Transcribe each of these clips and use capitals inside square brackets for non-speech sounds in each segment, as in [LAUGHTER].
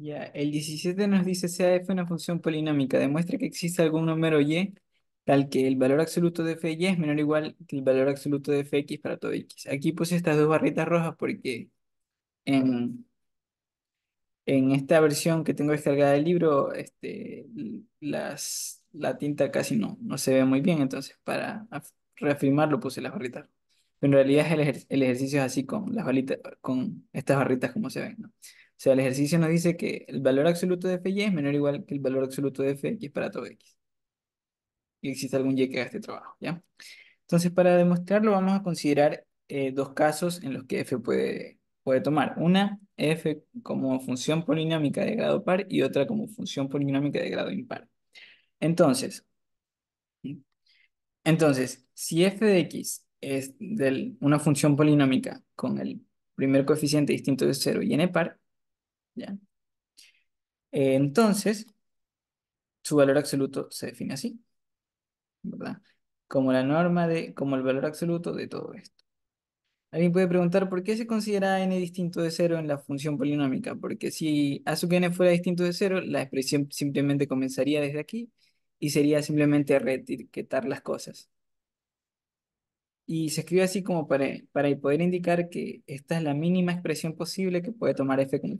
Ya, el 17 nos dice sea f una función polinómica. Demuestra que existe algún número y tal que el valor absoluto de f y es menor o igual que el valor absoluto de fx para todo x. Aquí puse estas dos barritas rojas porque en, en esta versión que tengo descargada del libro, este, las, la tinta casi no, no se ve muy bien, entonces para reafirmarlo puse las barritas. Pero en realidad el, el ejercicio es así con, las con estas barritas como se ven, ¿no? O sea, el ejercicio nos dice que el valor absoluto de f y es menor o igual que el valor absoluto de Fx para todo x. Y existe algún y que haga este trabajo, ¿ya? Entonces, para demostrarlo vamos a considerar eh, dos casos en los que f puede, puede tomar. Una, f como función polinómica de grado par y otra como función polinómica de grado impar. Entonces, entonces, si f de x es del, una función polinómica con el primer coeficiente distinto de 0 y n par, eh, entonces, su valor absoluto se define así, ¿verdad? Como la norma de, como el valor absoluto de todo esto. Alguien puede preguntar por qué se considera n distinto de cero en la función polinómica, porque si a su n fuera distinto de cero, la expresión simplemente comenzaría desde aquí y sería simplemente reetiquetar las cosas. Y se escribe así como para, poder indicar que esta es la mínima expresión posible que puede tomar f como,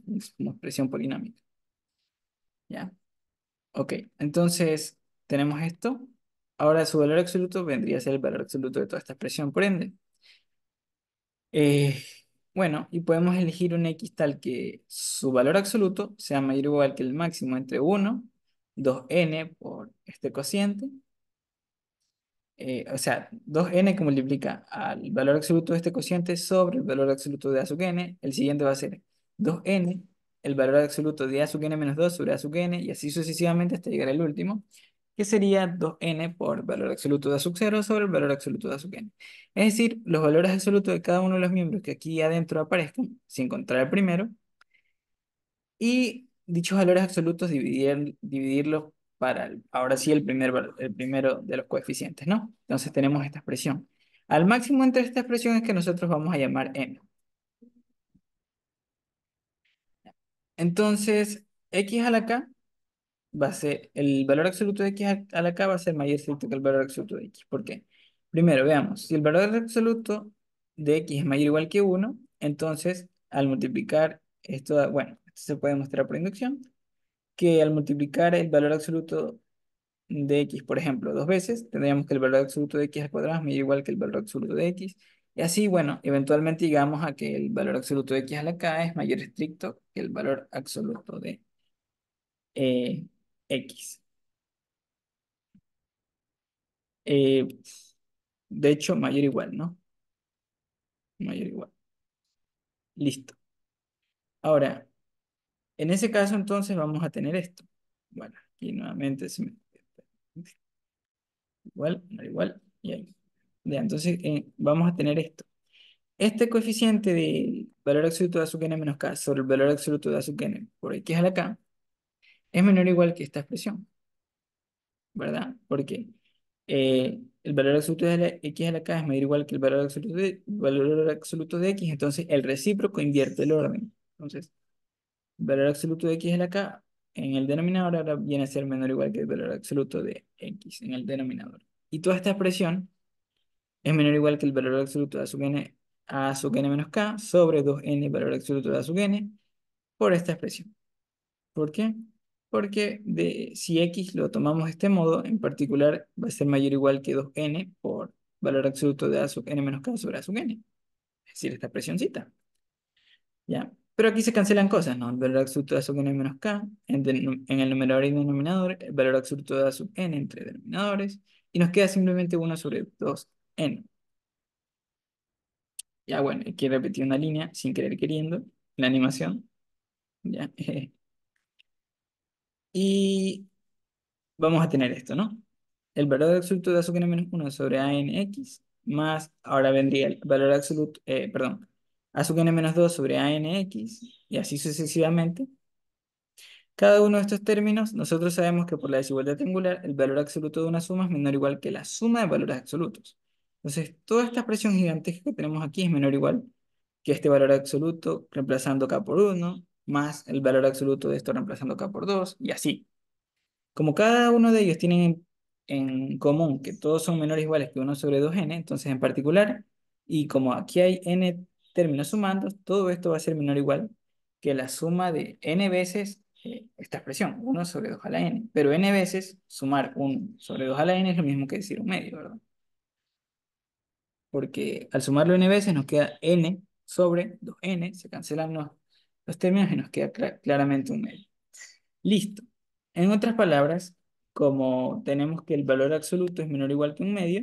expresión polinómica. ¿Ya? Ok, entonces tenemos esto. Ahora su valor absoluto vendría a ser el valor absoluto de toda esta expresión, por ende. Eh, bueno, y podemos elegir un x tal que su valor absoluto sea mayor o igual que el máximo entre 1, 2n por este cociente, eh, o sea, 2n que multiplica al valor absoluto de este cociente sobre el valor absoluto de a sub n, el siguiente va a ser 2n, el valor absoluto de a sub n menos 2 sobre a sub n, y así sucesivamente hasta llegar al último, que sería 2n por valor absoluto de a sub 0 sobre el valor absoluto de a sub n. Es decir, los valores absolutos de cada uno de los miembros que aquí adentro aparezcan, sin encontrar el primero, y dichos valores absolutos dividir, dividirlos para ahora sí el, primer, el primero de los coeficientes, ¿no? Entonces tenemos esta expresión. Al máximo entre esta expresión es que nosotros vamos a llamar n. Entonces, x a la k va a ser, el valor absoluto de x a la k va a ser mayor que el valor absoluto de x. ¿Por qué? Primero, veamos, si el valor absoluto de x es mayor o igual que 1, entonces al multiplicar esto, bueno, esto se puede mostrar por inducción, que al multiplicar el valor absoluto de x, por ejemplo, dos veces, tendríamos que el valor absoluto de x al cuadrado es igual que el valor absoluto de x. Y así, bueno, eventualmente llegamos a que el valor absoluto de x a la k es mayor estricto que el valor absoluto de eh, x. Eh, de hecho, mayor igual, ¿no? Mayor igual. Listo. Ahora, en ese caso, entonces, vamos a tener esto. Bueno, aquí nuevamente se Igual, no igual, y ahí. entonces, eh, vamos a tener esto. Este coeficiente de valor absoluto de azúcar menos K sobre el valor absoluto de azúcar por X a la K es menor o igual que esta expresión. ¿Verdad? Porque eh, el valor absoluto de X a la K es mayor o igual que el valor absoluto valor absoluto de X, entonces el recíproco invierte el orden. Entonces, valor absoluto de x es la k en el denominador, ahora viene a ser menor o igual que el valor absoluto de x en el denominador. Y toda esta expresión es menor o igual que el valor absoluto de a sub n a sub n menos k sobre 2n valor absoluto de a sub n por esta expresión. ¿Por qué? Porque de, si x lo tomamos de este modo, en particular va a ser mayor o igual que 2n por valor absoluto de a sub n menos k sobre a sub n. Es decir, esta expresioncita. ¿Ya? Pero aquí se cancelan cosas, ¿no? El valor absoluto de A sub n menos k en, el numerador y denominador, el valor absoluto de A sub n entre denominadores, y nos queda simplemente 1 sobre 2n. Ya bueno, aquí repetí una línea sin querer queriendo, la animación. Ya. [LAUGHS] y vamos a tener esto, ¿no? El valor absoluto de A sub n menos 1 sobre a n más, ahora vendría el valor absoluto, eh, perdón, a sub n menos 2 sobre a x y así sucesivamente. Cada uno de estos términos, nosotros sabemos que por la desigualdad triangular, el valor absoluto de una suma es menor o igual que la suma de valores absolutos. Entonces, toda esta expresión gigantesca que tenemos aquí es menor o igual que este valor absoluto, reemplazando k por 1, más el valor absoluto de esto reemplazando k por 2, y así. Como cada uno de ellos tienen en común que todos son menores o iguales que 1 sobre 2n, entonces en particular, y como aquí hay n términos sumando, todo esto va a ser menor o igual que la suma de n veces eh, esta expresión, 1 sobre 2 a la n. Pero n veces sumar 1 sobre 2 a la n es lo mismo que decir un medio, ¿verdad? Porque al sumarlo n veces nos queda n sobre 2n, se cancelan los, términos y nos queda claramente un medio. Listo. En otras palabras, como tenemos que el valor absoluto es menor o igual que un medio,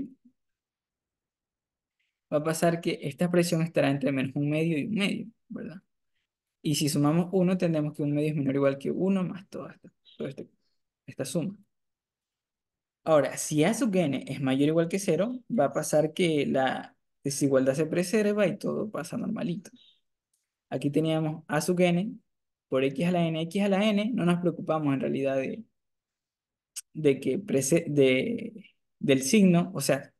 va a pasar que esta presión estará entre menos un medio y un medio, ¿verdad? Y si sumamos 1, tendremos que un medio es menor o igual que 1 más toda esta, suma. Ahora, si a sub n es mayor o igual que 0, va a pasar que la desigualdad se preserva y todo pasa normalito. Aquí teníamos a sub n por x a la n, x a la n, no nos preocupamos en realidad de, que de, del signo, o sea,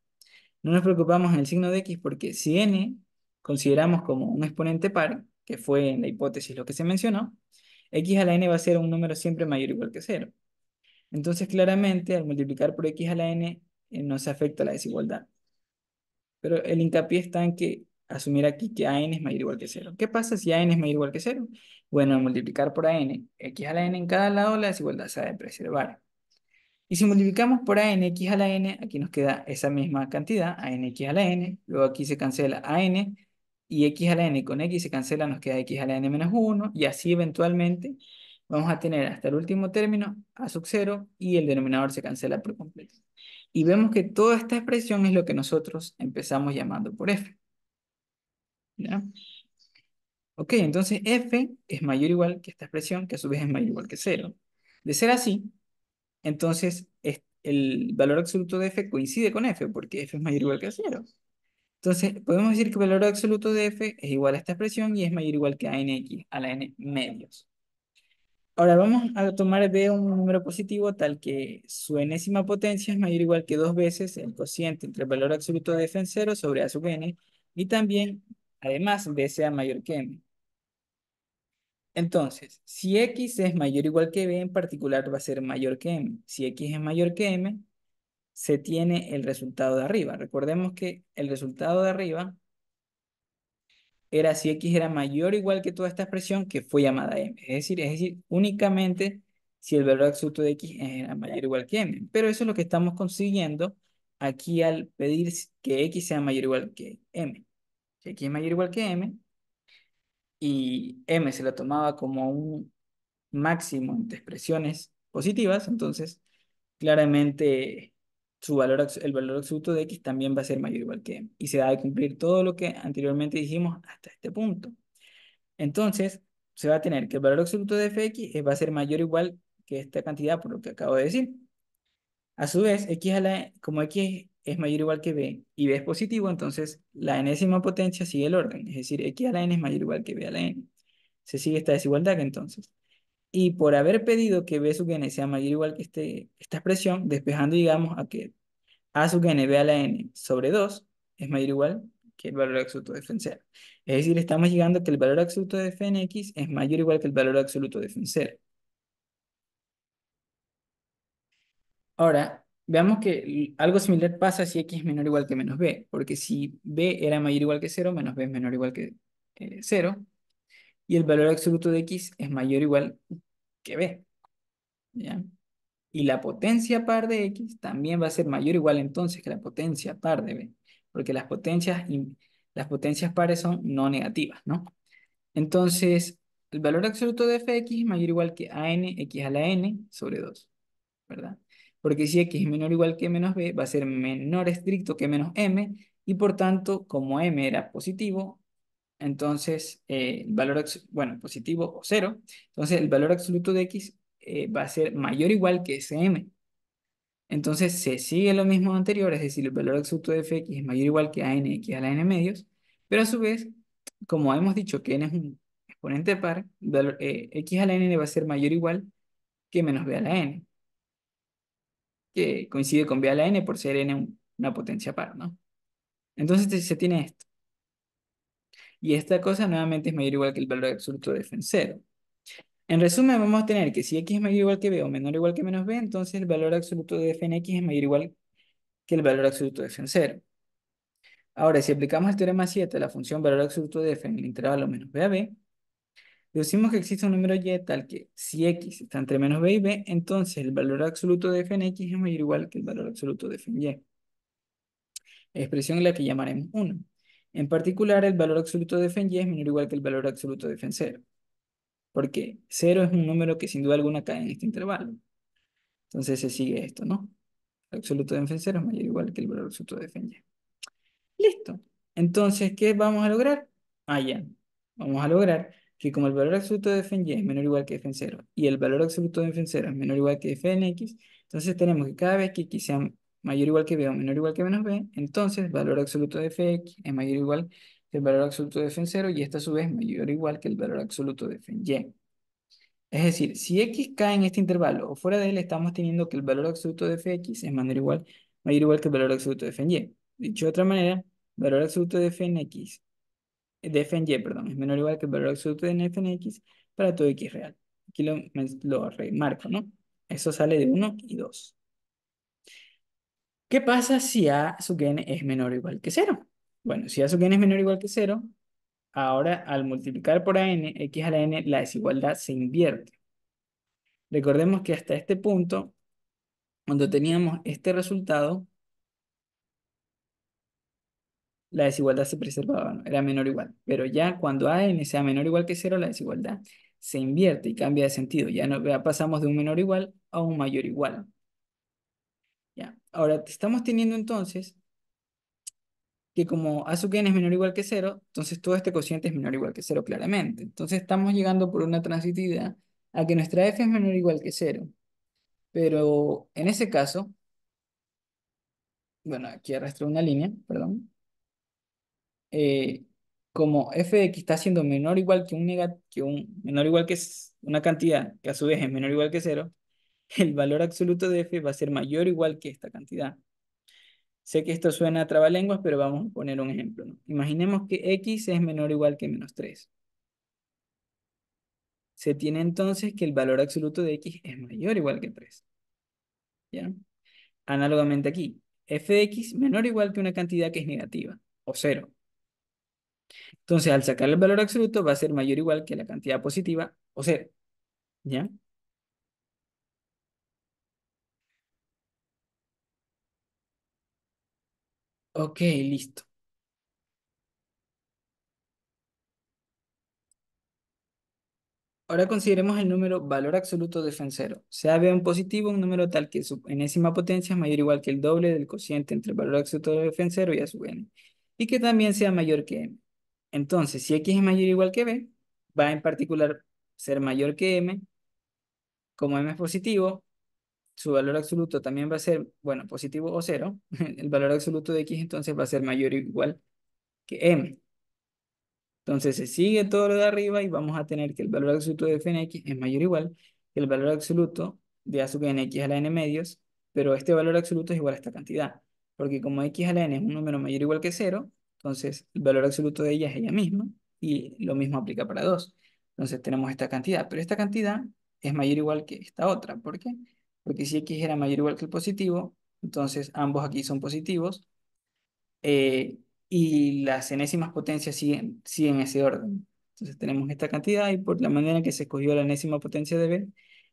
no nos preocupamos en el signo de x porque si n consideramos como un exponente par, que fue en la hipótesis lo que se mencionó, x a la n va a ser un número siempre mayor o igual que 0. Entonces, claramente, al multiplicar por x a la n, eh, no se afecta la desigualdad. Pero el hincapié está en que asumir aquí que a n es mayor o igual que 0. ¿Qué pasa si a n es mayor o igual que 0? Bueno, al multiplicar por a n, x a la n en cada lado, la desigualdad se ha de preservar. Y si multiplicamos por x a la N, aquí nos queda esa misma cantidad, a x a la N, luego aquí se cancela a n, y X a la N con X se cancela, nos queda X a la N menos 1, y así eventualmente vamos a tener hasta el último término A sub 0, y el denominador se cancela por completo. Y vemos que toda esta expresión es lo que nosotros empezamos llamando por F. ¿Ya? Ok, entonces F es mayor o igual que esta expresión, que a su vez es mayor o igual que 0. De ser así, entonces el valor absoluto de f coincide con f, porque f es mayor o igual que 0. Entonces, podemos decir que el valor absoluto de f es igual a esta expresión y es mayor o igual que a nx, a la n medios. Ahora vamos a tomar b un número positivo tal que su enésima potencia es mayor o igual que dos veces el cociente entre el valor absoluto de f en 0 sobre a sub n y también, además, b sea mayor que m. Entonces, si x es mayor o igual que b, en particular va a ser mayor que m. Si x es mayor que m, se tiene el resultado de arriba. Recordemos que el resultado de arriba era si x era mayor o igual que toda esta expresión que fue llamada m. Es decir, es decir únicamente si el valor absoluto de x era mayor o igual que m. Pero eso es lo que estamos consiguiendo aquí al pedir que x sea mayor o igual que m. Si x es mayor o igual que m, y M se la tomaba como un máximo de expresiones positivas, entonces claramente su valor, el valor absoluto de X también va a ser mayor o igual que M. Y se va a cumplir todo lo que anteriormente dijimos hasta este punto. Entonces, se va a tener que el valor absoluto de Fx eh, va a ser mayor o igual que esta cantidad por lo que acabo de decir. A su vez, x a la, como x es mayor o igual que b y b es positivo, entonces la enésima potencia sigue el orden, es decir, x a la n es mayor o igual que b a la n. Se sigue esta desigualdad entonces. Y por haber pedido que b sub n sea mayor o igual que este, esta expresión, despejando digamos a que a sub n b a la n sobre 2 es mayor o igual que el valor absoluto de f en Es decir, estamos llegando a que el valor absoluto de f en x es mayor o igual que el valor absoluto de f en 0. Ahora, Veamos que algo similar pasa si x es menor o igual que menos b, porque si b era mayor o igual que 0, menos b es menor o igual que 0, y el valor absoluto de x es mayor o igual que b. ¿ya? Y la potencia par de x también va a ser mayor o igual entonces que la potencia par de b, porque las potencias, las potencias pares son no negativas, ¿no? Entonces, el valor absoluto de fx es mayor o igual que a n, x a la n sobre 2, ¿verdad? porque si x es menor o igual que menos b, va a ser menor estricto que menos m, y por tanto, como m era positivo, entonces eh, el valor, bueno, positivo o cero, entonces el valor absoluto de x eh, va a ser mayor o igual que ese m. Entonces se sigue lo mismo anterior, es decir, el valor absoluto de fx es mayor o igual que a n, x a la n medios, pero a su vez, como hemos dicho que n es un exponente par, eh, x a la n va a ser mayor o igual que menos b a la n que coincide con B a la n por ser n una potencia par, ¿no? Entonces se tiene esto. Y esta cosa nuevamente es mayor o igual que el valor absoluto de f en 0. En resumen, vamos a tener que si x es mayor o igual que b o menor o igual que menos b, entonces el valor absoluto de f en x es mayor o igual que el valor absoluto de f en 0. Ahora, si aplicamos el teorema 7 a la función valor absoluto de f en el intervalo menos b a b, Decimos que existe un número y tal que si x está entre menos b y b, entonces el valor absoluto de f en x es mayor o igual que el valor absoluto de f en y. Expresión en la que llamaremos 1. En particular, el valor absoluto de f en y es menor o igual que el valor absoluto de f en 0. Porque 0 es un número que sin duda alguna cae en este intervalo. Entonces se sigue esto, ¿no? El absoluto de f en 0 es mayor o igual que el valor absoluto de f en y. Listo. Entonces, ¿qué vamos a lograr? Ah, ya. Vamos a lograr que como el valor absoluto de f en y es menor o igual que f en 0 y el valor absoluto de f en 0 es menor o igual que f en x, entonces tenemos que cada vez que x sea mayor o igual que b o menor o igual que menos b, entonces el valor absoluto de fx es mayor o igual que el valor absoluto de f en 0 y esta a su vez mayor o igual que el valor absoluto de f en y. Es decir, si x cae en este intervalo o fuera de él, estamos teniendo que el valor absoluto de fx es mayor o igual, mayor o igual que el valor absoluto de f en y. Dicho de otra manera, valor absoluto de f en x de f en y, perdón, es menor o igual que el valor absoluto de f en x para todo x real. Aquí lo, lo remarco, ¿no? Eso sale de 1 y 2. ¿Qué pasa si a sub n es menor o igual que 0? Bueno, si a sub n es menor o igual que 0, ahora al multiplicar por a n, x a la n, la desigualdad se invierte. Recordemos que hasta este punto, cuando teníamos este resultado, la desigualdad se preservaba, era menor o igual. Pero ya cuando AN sea menor o igual que cero, la desigualdad se invierte y cambia de sentido. Ya, no, pasamos de un menor o igual a un mayor o igual. Ya. Ahora, estamos teniendo entonces que como A sub n es menor o igual que 0, entonces todo este cociente es menor o igual que cero claramente. Entonces estamos llegando por una transitividad a que nuestra f es menor o igual que cero. Pero en ese caso, bueno, aquí arrastro una línea, perdón. Eh, como f de x está siendo menor o igual que un, que menor igual que una cantidad, que a su vez es menor o igual que cero, [LAUGHS] el valor absoluto de f va a ser mayor o igual que esta cantidad. Sé que esto suena a trabalenguas, pero vamos a poner un ejemplo. Imaginemos que x es menor o igual que menos 3. Se tiene entonces que el valor absoluto de x es mayor o igual que 3. ¿Ya? Análogamente aquí, f de x menor o igual que una cantidad que es negativa, o 0. Entonces, al sacar el valor absoluto va a ser mayor o igual que la cantidad positiva o cero. ¿Ya? Ok, listo. Ahora consideremos el número valor absoluto de en 0. Sea B un positivo, un número tal que su enésima potencia es mayor o igual que el doble del cociente entre el valor absoluto de en 0 y a su n, y que también sea mayor que n. Entonces, si X es mayor o igual que B, va en particular ser mayor que M. Como M es positivo, su valor absoluto también va a ser, bueno, positivo o cero. [LAUGHS] El valor absoluto de X entonces va a ser mayor o igual que M. Entonces se sigue todo lo de arriba y vamos a tener que el valor absoluto de f en x es mayor o igual que el valor absoluto de a sub n x a la n medios, pero este valor absoluto es igual a esta cantidad, porque como x a la n es un número mayor o igual que cero... Entonces, el valor absoluto de ella es ella misma y lo mismo aplica para 2. Entonces, tenemos esta cantidad, pero esta cantidad es mayor o igual que esta otra. ¿Por qué? Porque si x era mayor o igual que el positivo, entonces ambos aquí son positivos eh, y las enésimas potencias siguen, siguen ese orden. Entonces tenemos esta cantidad y por la manera que se escogió la enésima potencia de B,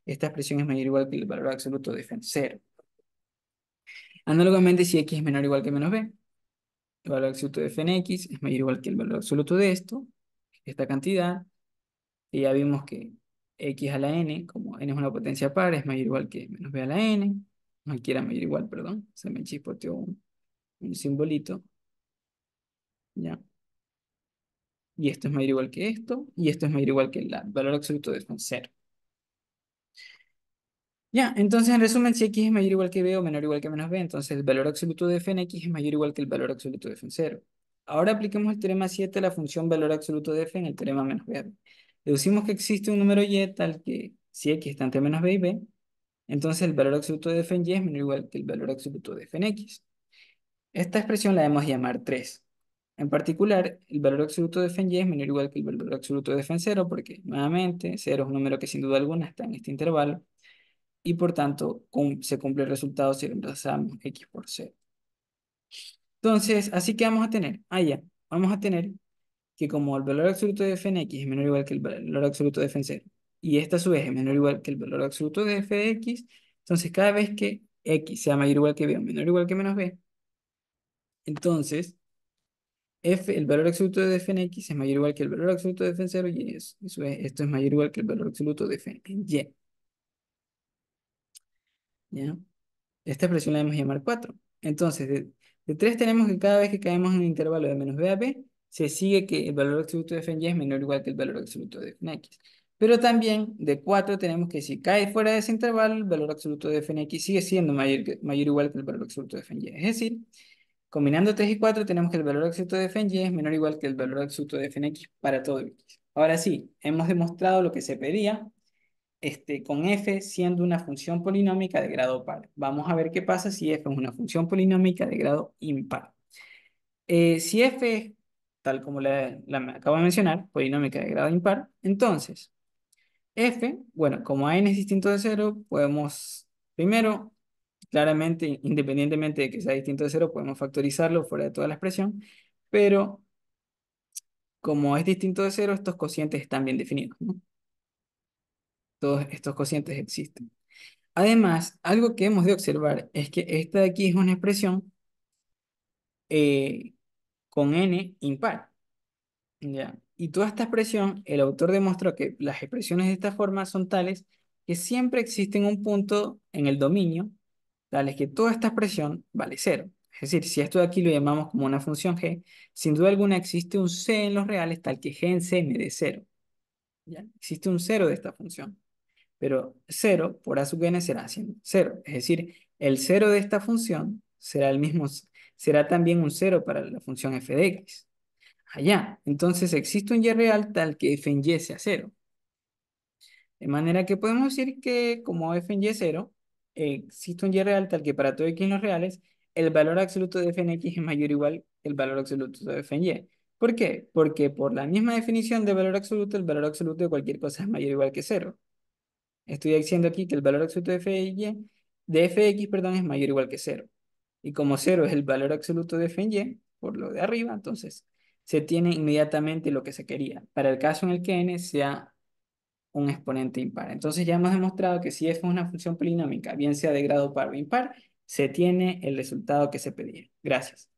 esta expresión es mayor o igual que el valor absoluto de F 0. Análogamente, si x es menor o igual que menos b, el valor absoluto de f en x es mayor o igual que el valor absoluto de esto, esta cantidad, y ya vimos que x a la n, como n es una potencia par, es mayor o igual que menos b a la n, no quiera mayor o igual, perdón, se me chispoteó un, simbolito, ya. Y esto es mayor o igual que esto, y esto es mayor o igual que el valor absoluto de f en 0. Ya, entonces en resumen, si x es mayor o igual que b o menor o igual que menos b, entonces el valor absoluto de f en x es mayor o igual que el valor absoluto de f en 0. Ahora apliquemos el teorema 7 a la función valor absoluto de f en el teorema menos b. Deducimos que existe un número y tal que si x está entre menos b y b, entonces el valor absoluto de f en y es menor o igual que el valor absoluto de f en x. Esta expresión la debemos llamar 3. En particular, el valor absoluto de f en y es menor o igual que el valor absoluto de f en 0, porque nuevamente 0 es un número que sin duda alguna está en este intervalo y por tanto se cumple el resultado si reemplazamos x por 0. Entonces, así que vamos a tener, allá, ah, ya. vamos a tener que como el valor absoluto de f en x es menor o igual que el valor absoluto de f en 0, y esta a su vez es menor o igual que el valor absoluto de f de x, entonces cada vez que x sea mayor o igual que b o menor o igual que menos b, entonces f, el valor absoluto de f en x es mayor o igual que el valor absoluto de f en 0 y esto es mayor o igual que el valor absoluto de f en y. ¿ya? Esta expresión la debemos llamar 4. Entonces, de, 3 tenemos que cada vez que caemos en un intervalo de menos B a B, se sigue que el valor absoluto de f en y es menor o igual que el valor absoluto de f en x. Pero también de 4 tenemos que si cae fuera de ese intervalo, el valor absoluto de f en x sigue siendo mayor, mayor o igual que el valor absoluto de f en y. Es decir, combinando 3 y 4 tenemos que el valor absoluto de f en y es menor o igual que el valor absoluto de f en x para todo x. Ahora sí, hemos demostrado lo que se pedía, este, con f siendo una función polinómica de grado par. Vamos a ver qué pasa si f es una función polinómica de grado impar. Eh, si f es, tal como la, acabo de mencionar, polinómica de grado impar, entonces f, bueno, como a n es distinto de 0, podemos primero, claramente, independientemente de que sea distinto de 0, podemos factorizarlo fuera de toda la expresión, pero como es distinto de 0, estos cocientes están bien definidos, ¿no? todos estos cocientes existen. Además, algo que hemos de observar es que esta de aquí es una expresión eh, con n impar. Y toda esta expresión, el autor demostró que las expresiones de esta forma son tales que siempre existen un punto en el dominio, tales que toda esta expresión vale cero. Es decir, si esto de aquí lo llamamos como una función g, sin duda alguna existe un c en los reales tal que g en c me cero. ¿Ya? Existe un cero de esta función pero 0 por a sub n será 0. Es decir, el 0 de esta función será el mismo, será también un 0 para la función f de x. Allá, entonces existe un y real tal que f en y sea 0. De manera que podemos decir que como f en y es 0, existe un y real tal que para todo x en los reales, el valor absoluto de f en x es mayor o igual que el valor absoluto de f en y. ¿Por qué? Porque por la misma definición de valor absoluto, el valor absoluto de cualquier cosa es mayor o igual que 0. Estoy diciendo aquí que el valor absoluto de f, y, de fx perdón, es mayor o igual que 0. Y como 0 es el valor absoluto de f y, por lo de arriba, entonces se tiene inmediatamente lo que se quería. Para el caso en el que n sea un exponente impar. Entonces ya hemos demostrado que si f es una función polinómica, bien sea de grado par o impar, se tiene el resultado que se pedía. Gracias.